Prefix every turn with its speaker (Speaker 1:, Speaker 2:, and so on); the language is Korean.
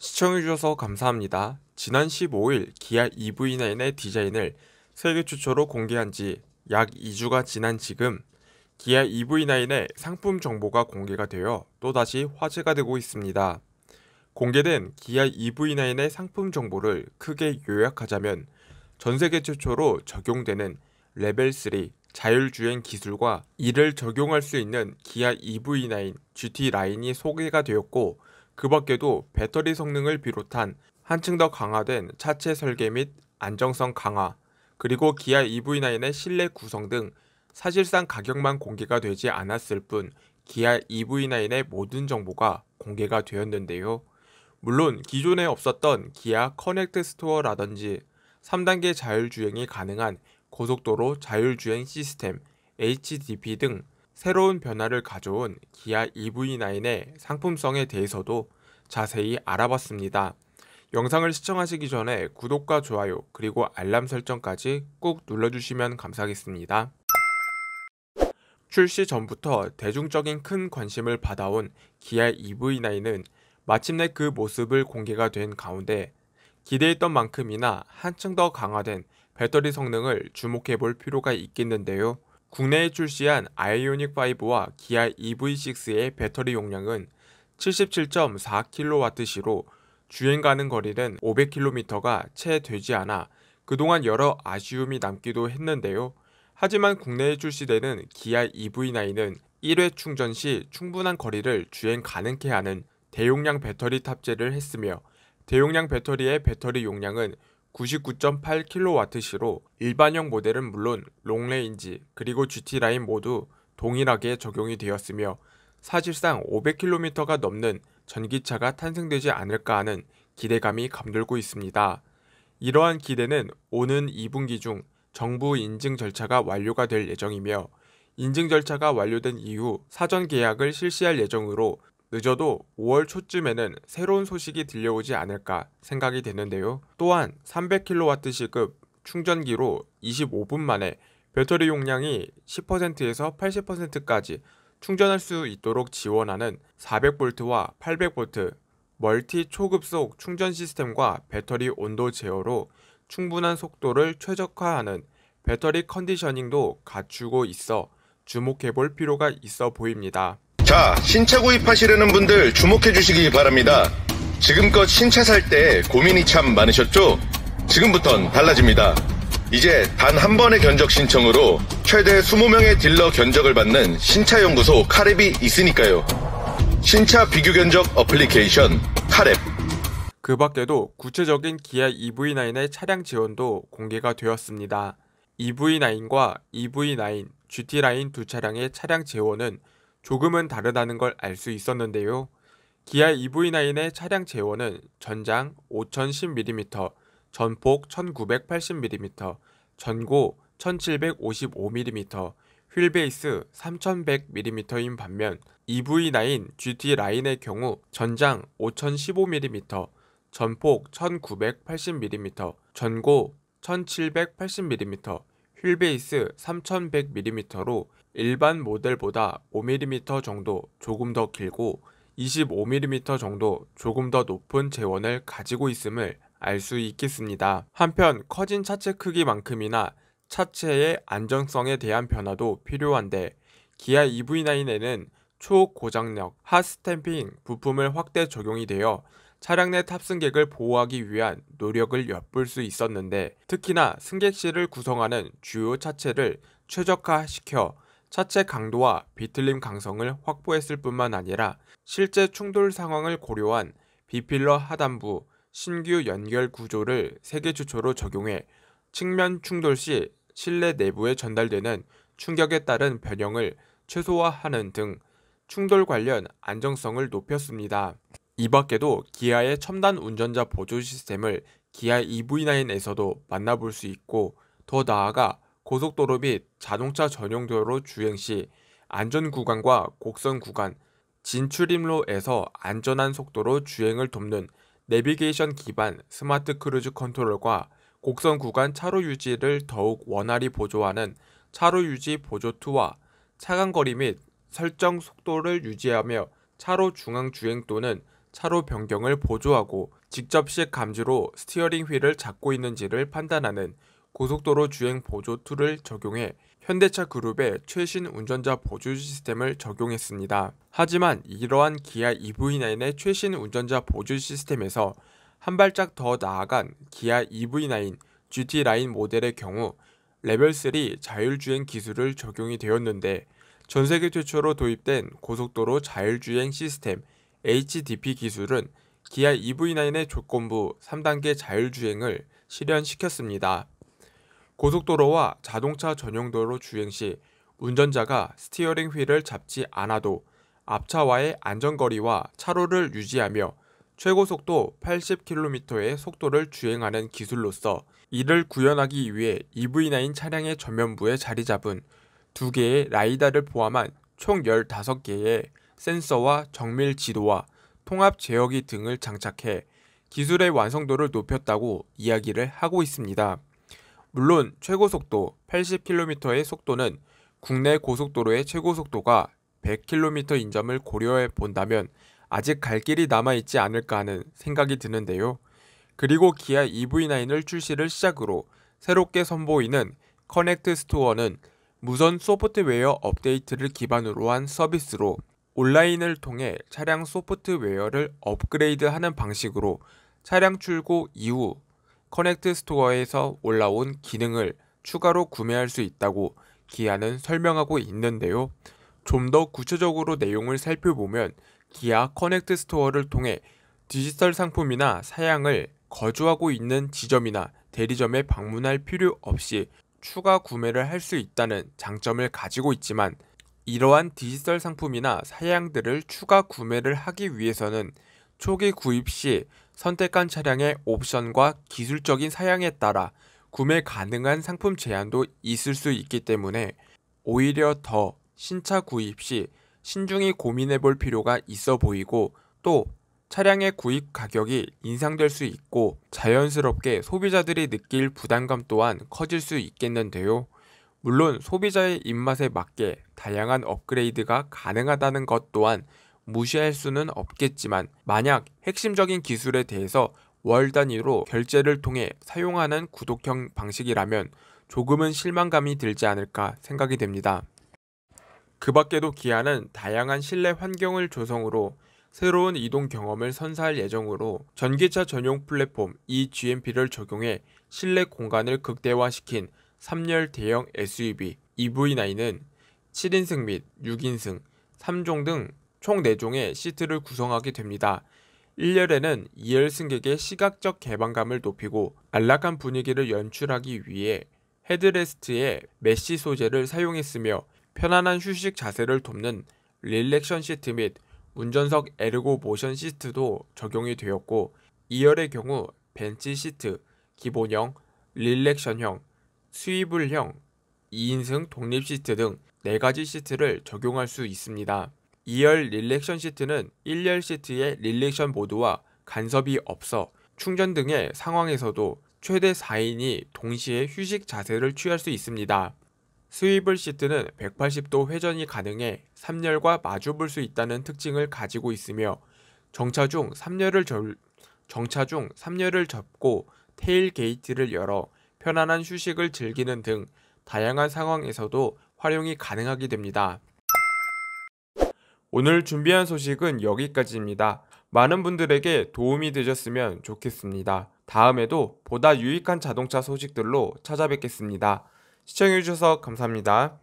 Speaker 1: 시청해주셔서 감사합니다. 지난 15일 기아 EV9의 디자인을 세계 최초로 공개한 지 약 2주가 지난 지금 기아 EV9의 상품 정보가 공개가 되어 또다시 화제가 되고 있습니다. 공개된 기아 EV9의 상품 정보를 크게 요약하자면 전 세계 최초로 적용되는 레벨 3 자율주행 기술과 이를 적용할 수 있는 기아 EV9 GT 라인이 소개가 되었고 그 밖에도 배터리 성능을 비롯한 한층 더 강화된 차체 설계 및 안정성 강화, 그리고 기아 EV9의 실내 구성 등 사실상 가격만 공개가 되지 않았을 뿐 기아 EV9의 모든 정보가 공개가 되었는데요. 물론 기존에 없었던 기아 커넥트 스토어라든지 3단계 자율주행이 가능한 고속도로 자율주행 시스템 HDP 등 새로운 변화를 가져온 기아 EV9의 상품성에 대해서도 자세히 알아봤습니다. 영상을 시청하시기 전에 구독과 좋아요 그리고 알람 설정까지 꾹 눌러주시면 감사하겠습니다. 출시 전부터 대중적인 큰 관심을 받아온 기아 EV9은 마침내 그 모습을 공개가 된 가운데 기대했던 만큼이나 한층 더 강화된 배터리 성능을 주목해 볼 필요가 있겠는데요. 국내에 출시한 아이오닉5와 기아 EV6의 배터리 용량은 77.4kWh로 주행 가는 거리는 500km가 채 되지 않아 그동안 여러 아쉬움이 남기도 했는데요. 하지만 국내에 출시되는 기아 EV9은 1회 충전 시 충분한 거리를 주행 가능케 하는 대용량 배터리 탑재를 했으며 대용량 배터리의 배터리 용량은 99.8kWh로 일반형 모델은 물론 롱레인지 그리고 GT 라인 모두 동일하게 적용이 되었으며 사실상 500km가 넘는 전기차가 탄생되지 않을까 하는 기대감이 감돌고 있습니다. 이러한 기대는 오는 2분기 중 정부 인증 절차가 완료가 될 예정이며 인증 절차가 완료된 이후 사전 계약을 실시할 예정으로 늦어도 5월 초쯤에는 새로운 소식이 들려오지 않을까 생각이 되는데요. 또한 300kWh급 충전기로 25분 만에 배터리 용량이 10%에서 80%까지 충전할 수 있도록 지원하는 400V와 800V 멀티 초급속 충전 시스템과 배터리 온도 제어로 충분한 속도를 최적화하는 배터리 컨디셔닝도 갖추고 있어 주목해 볼 필요가 있어 보입니다. 자, 신차 구입하시려는 분들 주목해 주시기 바랍니다. 지금껏 신차 살 때 고민이 참 많으셨죠? 지금부턴 달라집니다. 이제 단 한 번의 견적 신청으로 최대 20명의 딜러 견적을 받는 신차 연구소 카랩이 있으니까요. 신차 비교 견적 어플리케이션 카랩. 그 밖에도 구체적인 기아 EV9의 차량 지원도 공개가 되었습니다. EV9과 EV9, GT9 두 차량의 차량 재원은 조금은 다르다는 걸 알 수 있었는데요. 기아 EV9의 차량 재원은 전장 5010mm, 전폭 1980mm, 전고 1755mm, 휠베이스 3100mm인 반면 EV9 GT 라인의 경우 전장 5015mm, 전폭 1980mm, 전고 1780mm, 휠베이스 3100mm로 일반 모델보다 5mm 정도 조금 더 길고 25mm 정도 조금 더 높은 재원을 가지고 있음을 알수 있겠습니다. 한편 커진 차체 크기만큼이나 차체의 안정성에 대한 변화도 필요한데 기아 EV9에는 초고장력 핫스탬핑 부품을 확대 적용이 되어 차량 내 탑승객을 보호하기 위한 노력을 엿볼 수 있었는데 특히나 승객실을 구성하는 주요 차체를 최적화시켜 차체 강도와 비틀림 강성을 확보했을 뿐만 아니라 실제 충돌 상황을 고려한 비필러 하단부, 신규 연결 구조를 세계 최초로 적용해 측면 충돌 시 실내 내부에 전달되는 충격에 따른 변형을 최소화하는 등 충돌 관련 안정성을 높였습니다. 이 밖에도 기아의 첨단 운전자 보조 시스템을 기아 EV9에서도 만나볼 수 있고 더 나아가 고속도로 및 자동차 전용도로 주행 시 안전 구간과 곡선 구간, 진출입로에서 안전한 속도로 주행을 돕는 내비게이션 기반 스마트 크루즈 컨트롤과 곡선 구간 차로 유지를 더욱 원활히 보조하는 차로 유지 보조2와 차간거리 및 설정 속도를 유지하며 차로 중앙 주행 또는 차로 변경을 보조하고 직접식 감지로 스티어링 휠을 잡고 있는지를 판단하는 고속도로 주행 보조2를 적용해 현대차 그룹의 최신 운전자 보조 시스템을 적용했습니다. 하지만 이러한 기아 EV9의 최신 운전자 보조 시스템에서 한 발짝 더 나아간 기아 EV9 GT 라인 모델의 경우 레벨 3 자율주행 기술을 적용이 되었는데 전 세계 최초로 도입된 고속도로 자율주행 시스템 HDP 기술은 기아 EV9의 조건부 3단계 자율주행을 실현시켰습니다. 고속도로와 자동차 전용도로 주행 시 운전자가 스티어링 휠을 잡지 않아도 앞차와의 안전거리와 차로를 유지하며 최고속도 80km의 속도를 주행하는 기술로서 이를 구현하기 위해 EV9 차량의 전면부에 자리 잡은 두 개의 라이다를 포함한 총 15개의 센서와 정밀 지도와 통합 제어기 등을 장착해 기술의 완성도를 높였다고 이야기를 하고 있습니다. 물론 최고 속도 80km의 속도는 국내 고속도로의 최고 속도가 100km인 점을 고려해 본다면 아직 갈 길이 남아있지 않을까 하는 생각이 드는데요. 그리고 기아 EV9을 출시를 시작으로 새롭게 선보이는 커넥트 스토어는 무선 소프트웨어 업데이트를 기반으로 한 서비스로 온라인을 통해 차량 소프트웨어를 업그레이드하는 방식으로 차량 출고 이후 커넥트 스토어에서 올라온 기능을 추가로 구매할 수 있다고 기아는 설명하고 있는데요. 좀 더 구체적으로 내용을 살펴보면 기아 커넥트 스토어를 통해 디지털 상품이나 사양을 거주하고 있는 지점이나 대리점에 방문할 필요 없이 추가 구매를 할 수 있다는 장점을 가지고 있지만 이러한 디지털 상품이나 사양들을 추가 구매를 하기 위해서는 초기 구입 시 선택한 차량의 옵션과 기술적인 사양에 따라 구매 가능한 상품 제한도 있을 수 있기 때문에 오히려 더 신차 구입 시 신중히 고민해 볼 필요가 있어 보이고 또 차량의 구입 가격이 인상될 수 있고 자연스럽게 소비자들이 느낄 부담감 또한 커질 수 있겠는데요. 물론 소비자의 입맛에 맞게 다양한 업그레이드가 가능하다는 것 또한 무시할 수는 없겠지만 만약 핵심적인 기술에 대해서 월 단위로 결제를 통해 사용하는 구독형 방식이라면 조금은 실망감이 들지 않을까 생각이 됩니다. 그 밖에도 기아는 다양한 실내 환경을 조성으로 새로운 이동 경험을 선사할 예정으로 전기차 전용 플랫폼 eGMP를 적용해 실내 공간을 극대화시킨 3열 대형 SUV EV9은 7인승 및 6인승, 3종 등총 4종의 시트를 구성하게 됩니다. 1열에는 2열 승객의 시각적 개방감을 높이고 안락한 분위기를 연출하기 위해 헤드레스트에 메쉬 소재를 사용했으며 편안한 휴식 자세를 돕는 릴렉션 시트 및 운전석 에르고 모션 시트도 적용이 되었고 2열의 경우 벤치 시트, 기본형, 릴렉션형, 스위블형, 2인승 독립 시트 등 4가지 시트를 적용할 수 있습니다. 2열 릴렉션 시트는 1열 시트의 릴렉션 모드와 간섭이 없어 충전 등의 상황에서도 최대 4인이 동시에 휴식 자세를 취할 수 있습니다. 스위블 시트는 180도 회전이 가능해 3열과 마주 볼 수 있다는 특징을 가지고 있으며 정차 중 3열을 절, 정차 중 3열을 접고 테일 게이트를 열어 편안한 휴식을 즐기는 등 다양한 상황에서도 활용이 가능하게 됩니다. 오늘 준비한 소식은 여기까지입니다. 많은 분들에게 도움이 되셨으면 좋겠습니다. 다음에도 보다 유익한 자동차 소식들로 찾아뵙겠습니다. 시청해주셔서 감사합니다.